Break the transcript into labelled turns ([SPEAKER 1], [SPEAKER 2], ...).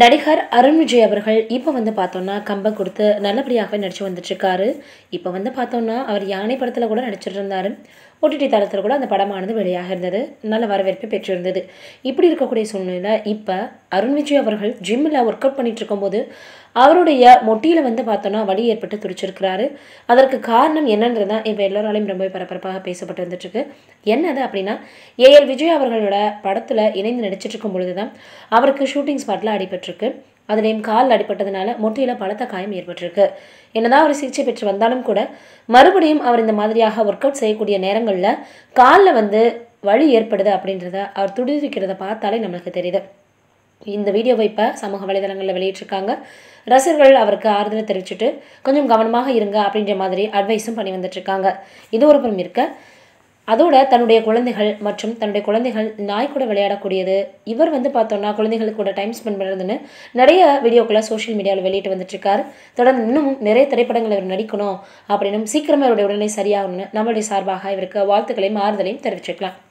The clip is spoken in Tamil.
[SPEAKER 1] நடிகர் அருண் விஜய் அவர்கள் இப்போ வந்து பார்த்தோன்னா கம்பம் கொடுத்து நல்லபடியாகவே நடித்து வந்துட்டுருக்காரு இப்போ வந்து பார்த்தோன்னா அவர் யானை படத்தில் கூட நடிச்சிட்டு இருந்தார் ஓடிடி தளத்தில் கூட அந்த படமானது வெளியாக இருந்தது நல்ல வரவேற்பை பெற்றிருந்தது இப்படி இருக்கக்கூடிய சூழ்நிலையில் இப்போ அருண் விஜய் அவர்கள் ஜிம்மில் ஒர்க் அவுட் பண்ணிட்டு இருக்கும்போது அவருடைய மொட்டியில் வந்து பார்த்தோன்னா வலி ஏற்பட்டு துடிச்சிருக்கிறாரு அதற்கு காரணம் என்னன்றது தான் இப்போ எல்லோராலையும் ரொம்ப பரபரப்பாக பேசப்பட்டு வந்துட்டுருக்கு என்னது அப்படின்னா ஏஎல் விஜய் அவர்களோட படத்தில் இணைந்து நடிச்சிட்டு இருக்கும் பொழுது தான் அவருக்கு ஷூட்டிங் ஸ்பாட்டில் அடிபட்டிருக்கு அதுலேயும் கால் அடிப்பட்டதுனால மொட்டையில் பலத்த காயம் ஏற்பட்டிருக்கு என்னதான் அவர் சிகிச்சை பெற்று வந்தாலும் கூட மறுபடியும் அவர் இந்த மாதிரியாக ஒர்க் அவுட் செய்யக்கூடிய நேரங்களில் காலில் வந்து வழி ஏற்படுது அப்படின்றத அவர் துடிதிக்கிறத பார்த்தாலே நம்மளுக்கு தெரியுது இந்த வீடியோவை இப்போ சமூக வலைதளங்களில் வெளியிட்டிருக்காங்க ரசிகர்கள் அவருக்கு ஆறுதல் தெரிவிச்சுட்டு கொஞ்சம் கவனமாக இருங்க அப்படின்ற மாதிரி அட்வைஸும் பண்ணி வந்துட்டுருக்காங்க இது ஒரு புறம் இருக்க அதோட தன்னுடைய குழந்தைகள் மற்றும் தன்னுடைய குழந்தைகள் நாய் கூட விளையாடக்கூடியது இவர் வந்து பார்த்தோம்னா குழந்தைகளுக்கு கூட டைம் ஸ்பெண்ட் பண்ணுறதுன்னு நிறைய வீடியோக்களை சோஷியல் மீடியாவில் வெளியிட்டு வந்துட்டுருக்காரு தொடர்ந்து இன்னும் நிறைய திரைப்படங்கள் இவர் நடிக்கணும் அப்படின்னும் சீக்கிரமாக இவருடைய உடனே சரியாகணும்னு நம்மளுடைய சார்பாக இவருக்கு வாழ்த்துக்களையும் ஆறுதலையும் தெரிவிச்சுக்கலாம்